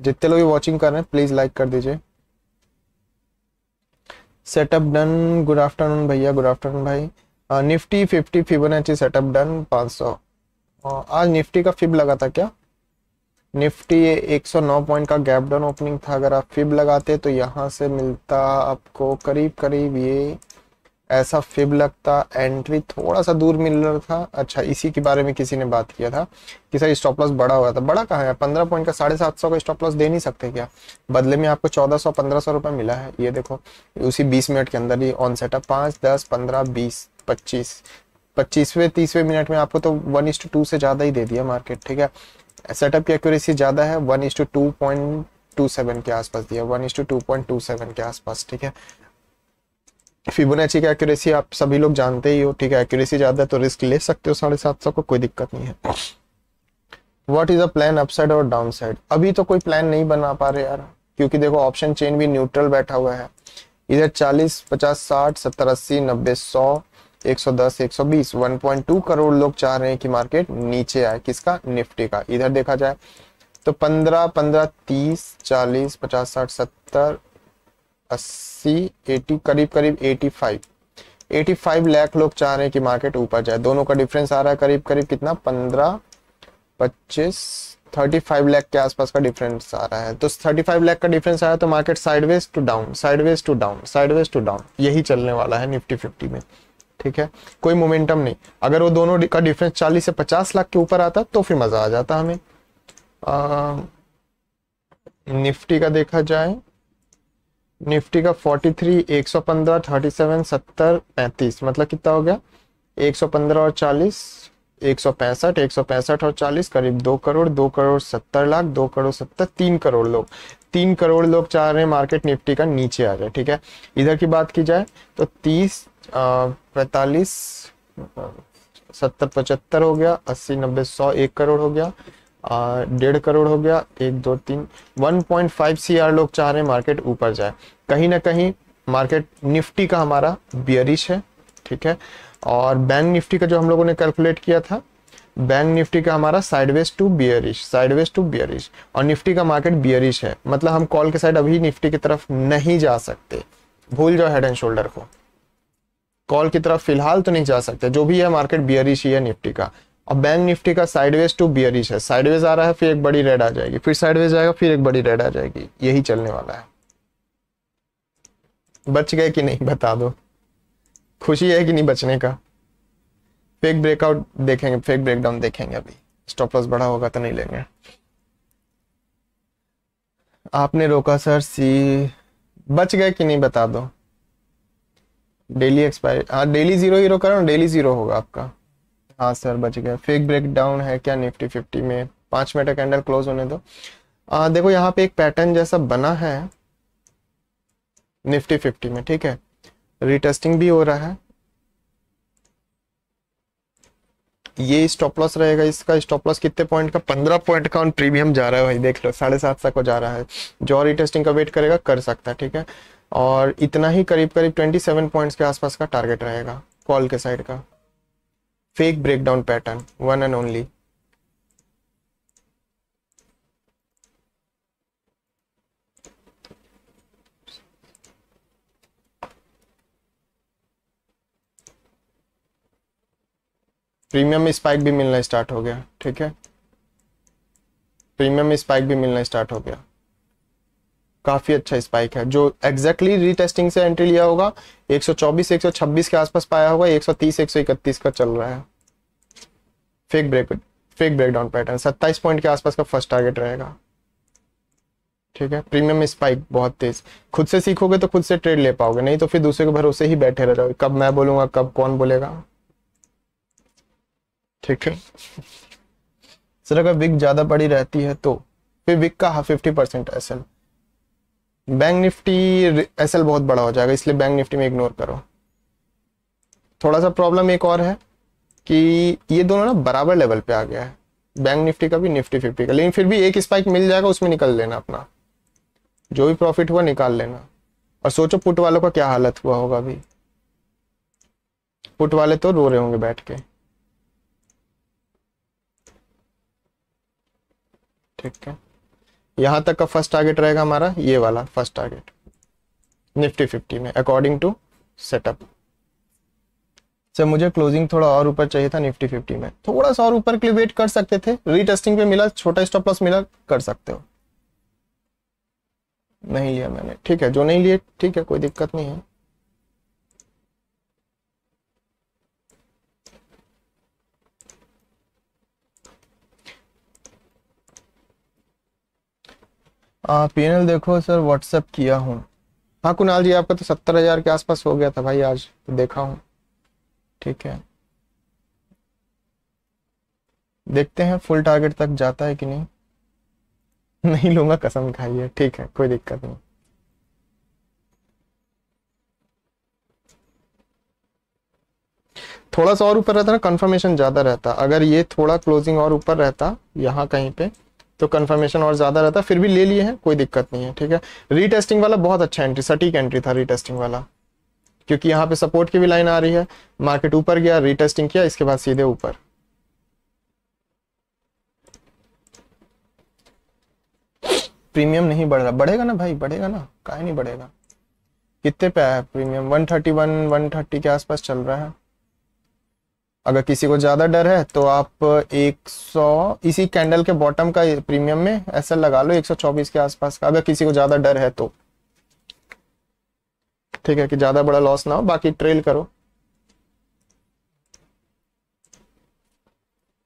जितने लोग वॉचिंग कर रहे हैं प्लीज लाइक कर दीजिए सेटअप डन गुड आफ्टरनून भैया गुड आफ्टरनून भाई Nifty fifty Fibonacci setup done पाँच सौ uh, आज निफ्टी का फिब लगा था क्या निफ्टी 109 पॉइंट का गैप डन ओपनिंग था अगर आप फिब लगाते तो यहाँ से मिलता आपको करीब करीब ये ऐसा फिब लगता एंट्री थोड़ा सा दूर मिल रहा था अच्छा इसी के बारे में किसी ने बात किया था कि सर स्टॉप लॉस बड़ा हुआ था बड़ा कहा है पंद्रह पॉइंट का साढ़े सात सौ का स्टॉप लॉस दे नहीं सकते क्या बदले में आपको चौदह सौ पंद्रह सौ रुपए मिला है ये देखो उसी बीस मिनट के अंदर ही ऑन सेटअप पांच दस पंद्रह बीस पच्चीस पच्चीसवें तीसवें मिनट में आपको तो वन इस टू टू से ज़्यादा ही दे दिया मार्केट ठीक है सेटअप की एक्यूरेसी ज़्यादा है one is two two point two seven के आसपास दिया one is two two point two seven के आसपास ठीक है फिबोनाची की एक्यूरेसी आप सभी लोग जानते ही हो ठीक है एक्यूरेसी ज़्यादा है तो रिस्क ले सकते हो साढ़े सात सौ को कोई दिक्कत नहीं है what is a plan upside और डाउनसाइड अभी तो कोई प्लान नहीं बना पा रहे यार क्योंकि देखो ऑप्शन चेन भी न्यूट्रल बैठा हुआ है इधर चालीस पचास साठ सत्तर अस्सी नब्बे सौ एक सौ दस एक सौ बीस वन पॉइंट टू करोड़ लोग चाह रहे हैं कि मार्केट नीचे आए किसका निफ्टी का इधर देखा जाए तो पंद्रह पंद्रह तीस चालीस पचास साठ सत्तर अस्सी एटी करीब करीब eighty five eighty five lakh लोग चाह रहे हैं कि मार्केट ऊपर जाए दोनों का डिफरेंस आ रहा है करीब करीब कितना पंद्रह पच्चीस थर्टी फाइव लैख के आसपास का डिफरेंस आ रहा है तो थर्टी फाइव लैख का डिफरेंस आया तो market sideways to down sideways to down sideways to down यही चलने वाला है निफ्टी फिफ्टी में ठीक है कोई मोमेंटम नहीं अगर वो दोनों का डिफरेंस चालीस से पचास लाख के ऊपर आता तो फिर मजा आ जाता हमें आ, निफ्टी का देखा जाए निफ्टी का 43, 115, 37, 70, 35 मतलब कितना हो गया 115 और 40, 165, 165 और 40 करीब दो करोड़ दो करोड़ सत्तर लाख दो करोड़ सत्तर तीन करोड़ लोग तीन करोड़ लोग चाह रहे हैं मार्केट निफ्टी का नीचे आ जाए ठीक है इधर की बात की जाए तो तीस पैतालीस सत्तर पचहत्तर हो गया अस्सी नब्बे सौ एक करोड़ हो गया डेढ़ करोड़ हो गया एक दो तीन one point five C R लोग चाह रहे हैं मार्केट ऊपर जाए कहीं ना कहीं मार्केट निफ्टी का हमारा बियरिश है ठीक है और बैंक निफ्टी का जो हम लोगों ने कैलकुलेट किया था बैंक निफ्टी का हमारा sideways to bearish sideways to bearish और निफ्टी का मार्केट बियरिश है मतलब हम कॉल के साइड अभी निफ्टी की तरफ नहीं जा सकते भूल जाओ हेड एंड शोल्डर को कॉल की तरफ फिलहाल तो नहीं जा सकते जो भी है मार्केट बियरिश ही है निफ्टी का और बैंक निफ्टी का साइडवेज टू बियरिश है साइडवेज आ रहा है फिर एक बड़ी रेड आ जाएगी फिर साइडवेज आएगा फिर एक बड़ी रेड आ जाएगी यही चलने वाला है बच गए कि नहीं बता दो खुशी है कि नहीं बचने का फेक ब्रेकआउट देखेंगे फेक ब्रेकडाउन देखेंगे अभी स्टॉप लॉस बड़ा होगा तो नहीं लेंगे आपने रोका सर सी बच गए कि नहीं बता दो डेली एक्सपायरी हाँ डेली जीरो ही करो डेली जीरो होगा आपका हाँ सर बच गया फेक ब्रेकडाउन है क्या निफ्टी फिफ्टी में पांच मिनट कैंडल क्लोज होने दो आ, हाँ, देखो यहाँ पे एक पैटर्न जैसा बना है निफ्टी फिफ्टी में ठीक है रिटेस्टिंग भी हो रहा है ये स्टॉप लॉस रहेगा इसका स्टॉप लॉस कितने पॉइंट का पंद्रह पॉइंट का ऑन प्रीमियम जा रहा है भाई देख लो साढ़े सात सौ को जा रहा है जो रिटेस्टिंग का वेट करेगा कर सकता है ठीक है और इतना ही करीब करीब ट्वेंटी सेवन पॉइंट के आसपास का टारगेट रहेगा कॉल के साइड का fake breakdown pattern one and only premium spike भी मिलना स्टार्ट हो गया ठीक है प्रीमियम स्पाइक भी मिलना स्टार्ट हो गया काफी अच्छा स्पाइक है जो एग्जैक्टली रीटेस्टिंग से एंट्री लिया होगा 124 126 के आसपास पाया होगा 130 131 का चल रहा है fake break fake breakdown pattern 27 point के आसपास का फर्स्ट टारगेट रहेगा ठीक है प्रीमियम स्पाइक बहुत तेज खुद से सीखोगे तो खुद से ट्रेड ले पाओगे नहीं तो फिर दूसरे के भरोसे ही बैठे रह जाओगे कब मैं बोलूंगा कब कौन बोलेगा ठीक है सर अगर विक ज़्यादा बड़ी रहती है तो फिर विक का फिफ्टी परसेंट एस बैंक निफ्टी एस बहुत बड़ा हो जाएगा इसलिए बैंक निफ्टी में इग्नोर करो थोड़ा सा प्रॉब्लम एक और है कि ये दोनों ना बराबर लेवल पे आ गया है बैंक निफ्टी का भी निफ्टी फिफ्टी का लेकिन फिर भी एक स्पाइक मिल जाएगा उसमें निकल लेना अपना जो भी प्रॉफिट हुआ निकाल लेना और सोचो पुट वालों का क्या हालत हुआ होगा अभी पुट वाले तो रो रहे होंगे बैठ के ठीक है यहां तक का फर्स्ट टारगेट रहेगा हमारा ये वाला फर्स्ट टारगेट निफ्टी फिफ्टी में अकॉर्डिंग टू सेटअप सर मुझे क्लोजिंग थोड़ा और ऊपर चाहिए था निफ्टी फिफ्टी में थोड़ा सा और ऊपर के लिए वेट कर सकते थे रीटेस्टिंग पे मिला छोटा स्टॉप प्लस मिला कर सकते हो नहीं लिया मैंने ठीक है जो नहीं लिए ठीक है कोई दिक्कत नहीं है पीनल देखो सर व्हाट्सएप किया हूँ हाँ कुणाल जी आपका तो सत्तर हजार के आसपास हो गया था भाई आज तो देखा हूँ ठीक है देखते हैं फुल टारगेट तक जाता है कि नहीं नहीं लूंगा कसम खाई है ठीक है कोई दिक्कत नहीं थोड़ा सा और ऊपर रहता ना कंफर्मेशन ज्यादा रहता अगर ये थोड़ा क्लोजिंग और ऊपर रहता यहाँ कहीं पे तो कन्फर्मेशन और ज़्यादा रहता है फिर भी ले लिए हैं कोई दिक्कत नहीं है ठीक है रीटेस्टिंग वाला बहुत अच्छा एंट्री सटीक एंट्री था रीटेस्टिंग वाला क्योंकि यहाँ पे सपोर्ट की भी लाइन आ रही है मार्केट ऊपर गया रीटेस्टिंग किया इसके बाद सीधे ऊपर प्रीमियम नहीं बढ़ रहा बढ़ेगा ना भाई बढ़ेगा ना काहे नहीं बढ़ेगा कितने पे आया प्रीमियम 131 130 के आसपास चल रहा है अगर किसी को ज़्यादा डर है तो आप 100 इसी कैंडल के बॉटम का प्रीमियम में ऐसा लगा लो 124 के आसपास का अगर किसी को ज़्यादा डर है तो ठीक है कि ज़्यादा बड़ा लॉस ना हो बाकी ट्रेल करो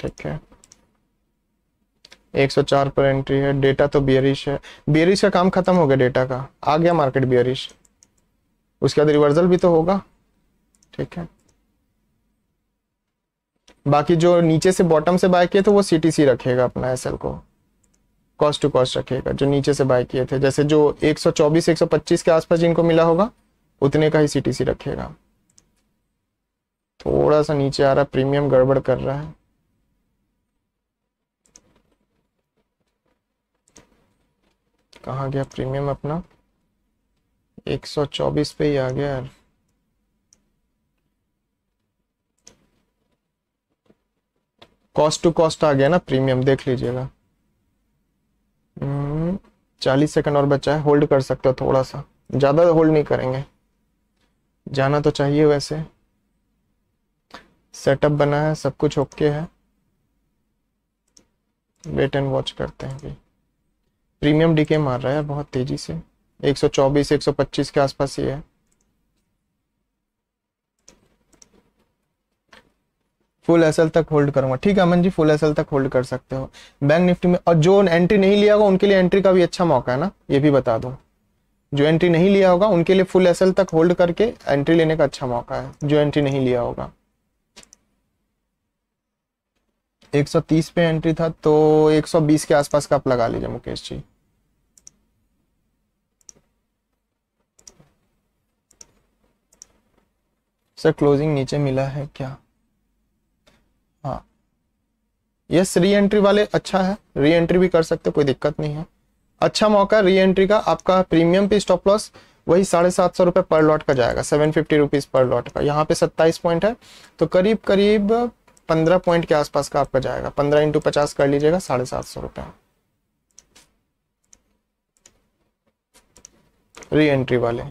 ठीक है 104 पर एंट्री है डेटा तो बियरिश है बियरिश का काम खत्म हो गया डेटा का आ गया मार्केट बियरिश उसके बाद रिवर्सल भी तो होगा ठीक है बाकी जो नीचे से बॉटम से बाय किए थे वो सी रखेगा अपना एस को कॉस्ट टू कॉस्ट रखेगा जो नीचे से बाय किए थे जैसे जो 124 125 के आसपास जिनको मिला होगा उतने का ही सी रखेगा थोड़ा सा नीचे आ रहा प्रीमियम गड़बड़ कर रहा है कहा गया प्रीमियम अपना 124 पे ही आ गया यार कॉस्ट टू कॉस्ट आ गया ना प्रीमियम देख लीजिएगा हम्म, चालीस सेकंड और बचा है होल्ड कर सकते हो थोड़ा सा ज़्यादा होल्ड नहीं करेंगे जाना तो चाहिए वैसे सेटअप बना है सब कुछ ओके है वेट एंड वॉच करते हैं भी प्रीमियम डीके मार रहा है बहुत तेज़ी से 124 125 के आसपास ही है फुल एसएल तक होल्ड करूंगा ठीक है अमन जी फुल एसएल तक होल्ड कर सकते हो बैंक निफ्टी में और जो एंट्री नहीं लिया होगा उनके लिए एंट्री का भी अच्छा मौका है ना ये भी बता दो जो एंट्री नहीं लिया होगा उनके लिए फुल एसएल तक होल्ड करके एंट्री लेने का अच्छा मौका है जो एंट्री नहीं लिया होगा 130 पे एंट्री था तो 120 के आसपास का आप लगा लीजिए मुकेश जी सर क्लोजिंग नीचे मिला है क्या यस री एंट्री वाले अच्छा है री एंट्री भी कर सकते कोई दिक्कत नहीं है अच्छा मौका है री एंट्री का आपका प्रीमियम पे स्टॉप लॉस वही साढ़े सात सौ रुपये पर लॉट का जाएगा सेवन फिफ्टी रुपीज़ पर लॉट का यहाँ पे सत्ताईस पॉइंट है तो करीब करीब पंद्रह पॉइंट के आसपास का आपका जाएगा पंद्रह इंटू पचास कर लीजिएगा साढ़े सात सौ रुपये री एंट्री वाले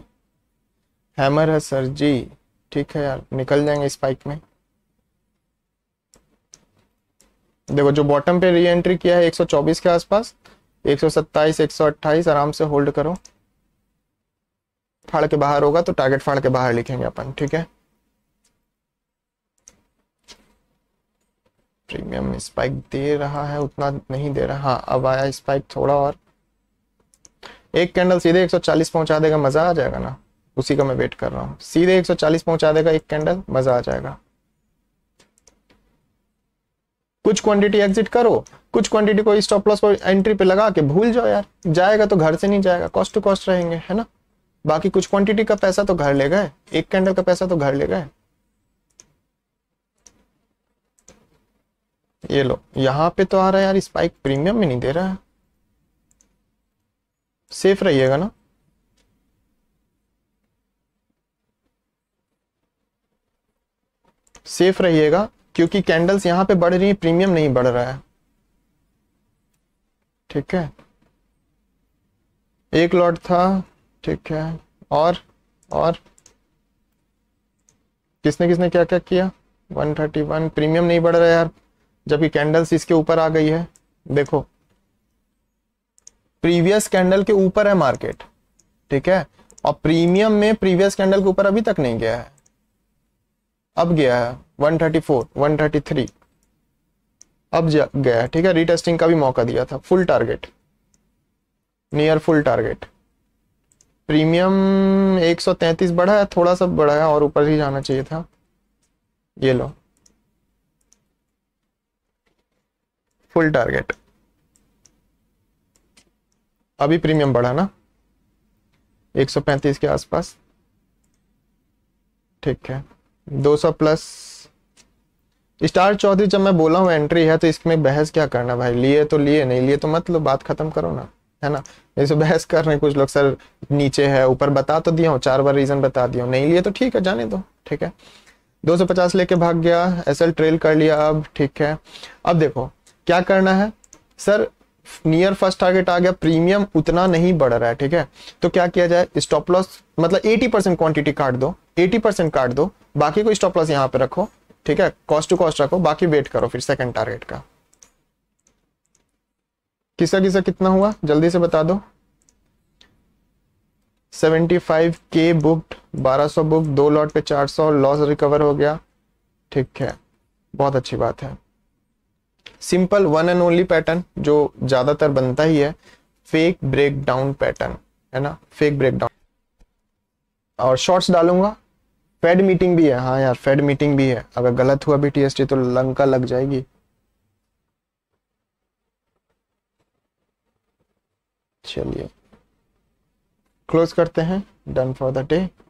हैमर है सर जी ठीक है यार निकल जाएंगे स्पाइक में देखो जो बॉटम पे री एंट्री किया है 124 के आसपास 127 128 आराम से होल्ड करो फाड़ के बाहर होगा तो टारगेट फाड़ के बाहर लिखेंगे अपन ठीक है प्रीमियम स्पाइक दे रहा है उतना नहीं दे रहा हाँ अब आया स्पाइक थोड़ा और एक कैंडल सीधे 140 पहुंचा देगा मजा आ जाएगा ना उसी का मैं वेट कर रहा हूँ सीधे 140 पहुंचा देगा एक कैंडल मजा आ जाएगा कुछ क्वांटिटी एग्जिट करो कुछ क्वांटिटी को स्टॉप लॉस पर एंट्री पे लगा के भूल जाओ यार जाएगा तो घर से नहीं जाएगा कॉस्ट टू कॉस्ट रहेंगे है ना बाकी कुछ क्वांटिटी का पैसा तो घर ले गए एक कैंडल का पैसा तो घर ले गए ये लो यहां पे तो आ रहा है यार स्पाइक प्रीमियम में नहीं दे रहा है सेफ रहिएगा ना सेफ रहिएगा क्योंकि कैंडल्स यहाँ पे बढ़ रही है प्रीमियम नहीं बढ़ रहा है ठीक है एक लॉट था ठीक है और और किसने किसने क्या क्या किया 131 प्रीमियम नहीं बढ़ रहा यार जबकि कैंडल्स इसके ऊपर आ गई है देखो प्रीवियस कैंडल के ऊपर है मार्केट ठीक है और प्रीमियम में प्रीवियस कैंडल के ऊपर अभी तक नहीं गया है अब गया है 134, 133 अब गया है ठीक है रीटेस्टिंग का भी मौका दिया था full target near full target premium 133 बढ़ा है थोड़ा सा बढ़ा है और ऊपर ही जाना चाहिए था ये लो फुल टारगेट अभी प्रीमियम बढ़ा ना 135 के आसपास ठीक है 200 प्लस स्टार चौधरी जब मैं बोला हूँ एंट्री है तो इसमें बहस क्या करना भाई लिए तो लिए नहीं लिए तो मतलब बात खत्म करो ना है ना जैसे बहस कर रहे हैं कुछ लोग सर नीचे है ऊपर बता तो दिया हूँ चार बार रीजन बता दिया नहीं लिए तो ठीक है जाने दो ठीक है 250 लेके भाग गया एस ट्रेल कर लिया अब ठीक है अब देखो क्या करना है सर नियर फर्स्ट टारगेट आ गया प्रीमियम उतना नहीं बढ़ रहा है ठीक है तो क्या किया जाए स्टॉप लॉस मतलब 80 परसेंट क्वांटिटी काट दो 80 परसेंट काट दो बाकी को स्टॉप लॉस यहाँ पे रखो ठीक है कॉस्ट टू कॉस्ट रखो बाकी वेट करो फिर सेकंड टारगेट का किसा किसा कितना हुआ जल्दी से बता दो 75 के बुक्ड 1200 बुक दो लॉट पे 400 लॉस रिकवर हो गया ठीक है बहुत अच्छी बात है simple one and only pattern जो ज्यादातर बनता ही है फेक ब्रेक डाउन पैटर्न है ना फेक ब्रेक डाउन और शॉर्ट्स डालूंगा फेड मीटिंग भी है हाँ यार फेड मीटिंग भी है अगर गलत हुआ भी टीएसटी तो लंका लग जाएगी चलिए क्लोज करते हैं डन फॉर द डे